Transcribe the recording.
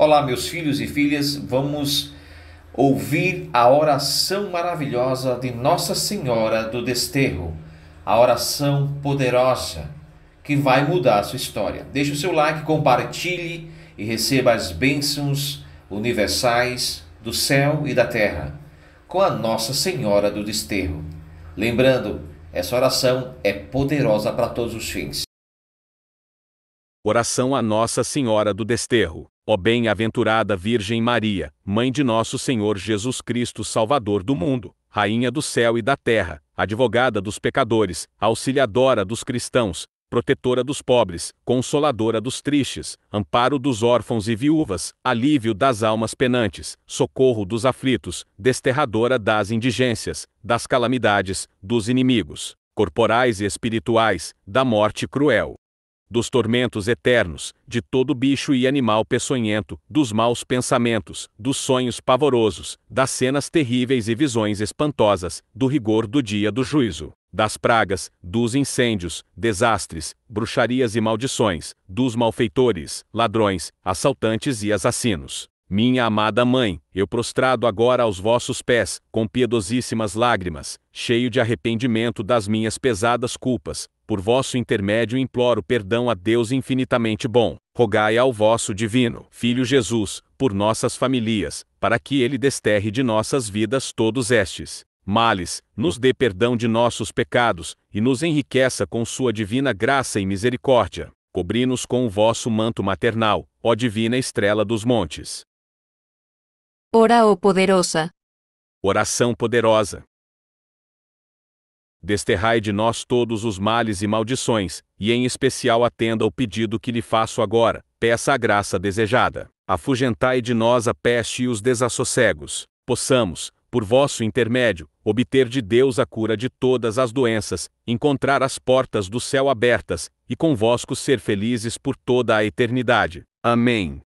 Olá, meus filhos e filhas, vamos ouvir a oração maravilhosa de Nossa Senhora do Desterro, a oração poderosa que vai mudar a sua história. Deixe o seu like, compartilhe e receba as bênçãos universais do céu e da terra com a Nossa Senhora do Desterro. Lembrando, essa oração é poderosa para todos os fins. Oração a Nossa Senhora do Desterro. Ó bem-aventurada Virgem Maria, Mãe de nosso Senhor Jesus Cristo, Salvador do mundo, Rainha do céu e da terra, advogada dos pecadores, auxiliadora dos cristãos, protetora dos pobres, consoladora dos tristes, amparo dos órfãos e viúvas, alívio das almas penantes, socorro dos aflitos, desterradora das indigências, das calamidades, dos inimigos corporais e espirituais, da morte cruel dos tormentos eternos, de todo bicho e animal peçonhento, dos maus pensamentos, dos sonhos pavorosos, das cenas terríveis e visões espantosas, do rigor do dia do juízo, das pragas, dos incêndios, desastres, bruxarias e maldições, dos malfeitores, ladrões, assaltantes e assassinos, minha amada mãe, eu prostrado agora aos vossos pés, com piedosíssimas lágrimas, cheio de arrependimento das minhas pesadas culpas, por vosso intermédio imploro perdão a Deus infinitamente bom. Rogai ao vosso divino Filho Jesus, por nossas famílias, para que ele desterre de nossas vidas todos estes males, nos dê perdão de nossos pecados e nos enriqueça com sua divina graça e misericórdia. Cobri-nos com o vosso manto maternal, ó divina estrela dos montes. Ora o poderosa. Oração poderosa. Desterrai de nós todos os males e maldições, e em especial atenda ao pedido que lhe faço agora, peça a graça desejada. Afugentai de nós a peste e os desassossegos. Possamos, por vosso intermédio, obter de Deus a cura de todas as doenças, encontrar as portas do céu abertas, e convosco ser felizes por toda a eternidade. Amém.